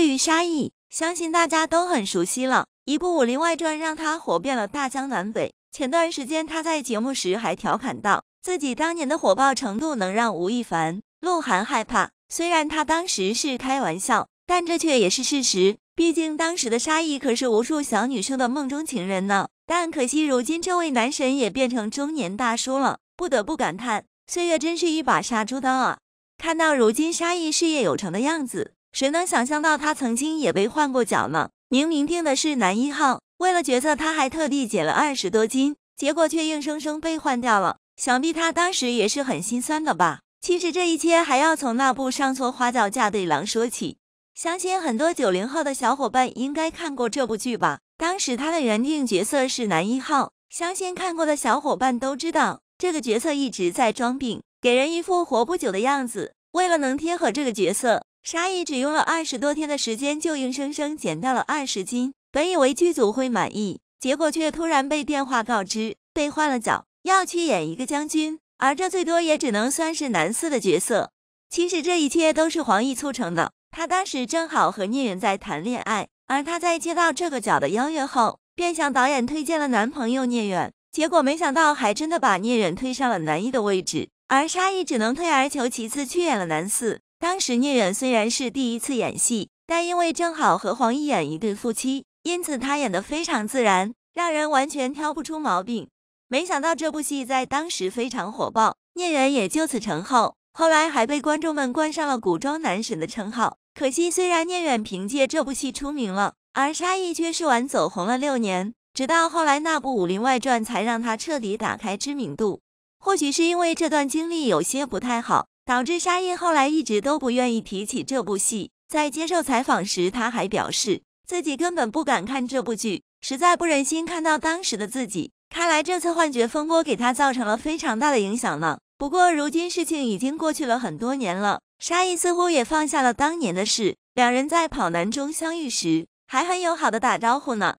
对于沙溢，相信大家都很熟悉了。一部《武林外传》让他火遍了大江南北。前段时间他在节目时还调侃道，自己当年的火爆程度能让吴亦凡、鹿晗害怕。虽然他当时是开玩笑，但这却也是事实。毕竟当时的沙溢可是无数小女生的梦中情人呢。但可惜，如今这位男神也变成中年大叔了，不得不感叹岁月真是一把杀猪刀啊！看到如今沙溢事业有成的样子。谁能想象到他曾经也被换过脚呢？明明定的是男一号，为了角色他还特地减了二十多斤，结果却硬生生被换掉了。想必他当时也是很心酸的吧？其实这一切还要从那部《上错花轿嫁对郎》说起。相信很多九零后的小伙伴应该看过这部剧吧？当时他的原定角色是男一号，相信看过的小伙伴都知道，这个角色一直在装病，给人一副活不久的样子。为了能贴合这个角色。沙溢只用了二十多天的时间，就硬生生减掉了二十斤。本以为剧组会满意，结果却突然被电话告知被换了角，要去演一个将军，而这最多也只能算是男四的角色。其实这一切都是黄奕促成的。他当时正好和聂远在谈恋爱，而他在接到这个角的邀约后，便向导演推荐了男朋友聂远。结果没想到，还真的把聂远推上了男一的位置，而沙溢只能退而求其次去演了男四。当时聂远虽然是第一次演戏，但因为正好和黄奕演一对夫妻，因此他演得非常自然，让人完全挑不出毛病。没想到这部戏在当时非常火爆，聂远也就此成后，后来还被观众们冠上了“古装男神”的称号。可惜虽然聂远凭借这部戏出名了，而沙溢却是玩走红了六年，直到后来那部《武林外传》才让他彻底打开知名度。或许是因为这段经历有些不太好。导致沙溢后来一直都不愿意提起这部戏。在接受采访时，他还表示自己根本不敢看这部剧，实在不忍心看到当时的自己。看来这次幻觉风波给他造成了非常大的影响呢。不过如今事情已经过去了很多年了，沙溢似乎也放下了当年的事。两人在跑男中相遇时，还很友好的打招呼呢。